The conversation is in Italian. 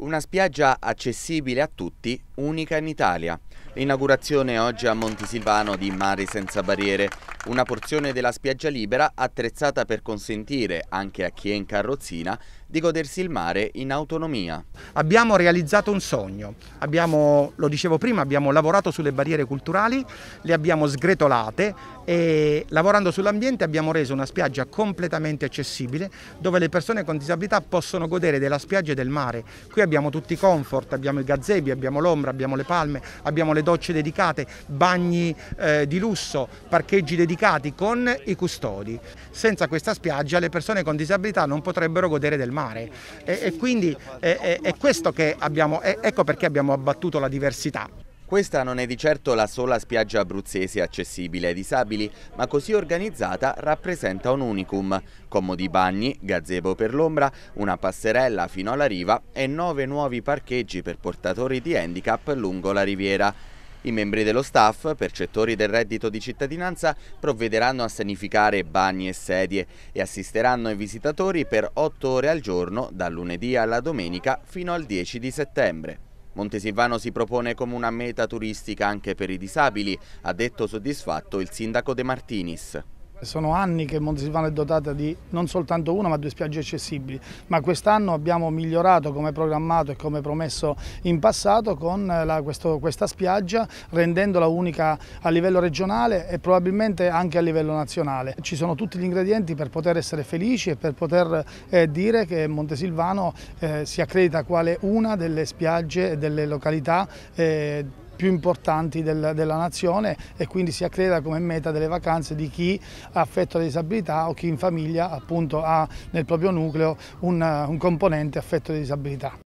Una spiaggia accessibile a tutti, unica in Italia. L'inaugurazione oggi a Montisilvano di Mari senza barriere, una porzione della spiaggia libera attrezzata per consentire, anche a chi è in carrozzina, di godersi il mare in autonomia. Abbiamo realizzato un sogno, abbiamo, lo dicevo prima, abbiamo lavorato sulle barriere culturali, le abbiamo sgretolate e lavorando sull'ambiente abbiamo reso una spiaggia completamente accessibile dove le persone con disabilità possono godere della spiaggia e del mare. Qui abbiamo tutti i comfort, abbiamo i gazebi, abbiamo l'ombra, abbiamo le palme, abbiamo le docce dedicate, bagni eh, di lusso, parcheggi dedicati comunicati con i custodi. Senza questa spiaggia le persone con disabilità non potrebbero godere del mare e, e quindi è, è, è, questo che abbiamo, è, ecco perché abbiamo abbattuto la diversità. Questa non è di certo la sola spiaggia abruzzese accessibile ai disabili, ma così organizzata rappresenta un unicum. Comodi bagni, gazebo per l'ombra, una passerella fino alla riva e nove nuovi parcheggi per portatori di handicap lungo la riviera. I membri dello staff, percettori del reddito di cittadinanza, provvederanno a sanificare bagni e sedie e assisteranno ai visitatori per otto ore al giorno, dal lunedì alla domenica fino al 10 di settembre. Montesilvano si propone come una meta turistica anche per i disabili, ha detto soddisfatto il sindaco De Martinis. Sono anni che Montesilvano è dotata di non soltanto una ma due spiagge accessibili, ma quest'anno abbiamo migliorato come programmato e come promesso in passato con eh, la, questo, questa spiaggia rendendola unica a livello regionale e probabilmente anche a livello nazionale. Ci sono tutti gli ingredienti per poter essere felici e per poter eh, dire che Montesilvano eh, si accredita quale una delle spiagge e delle località eh, più importanti del, della nazione e quindi si creata come meta delle vacanze di chi ha affetto da disabilità o chi in famiglia appunto ha nel proprio nucleo un, un componente affetto da disabilità.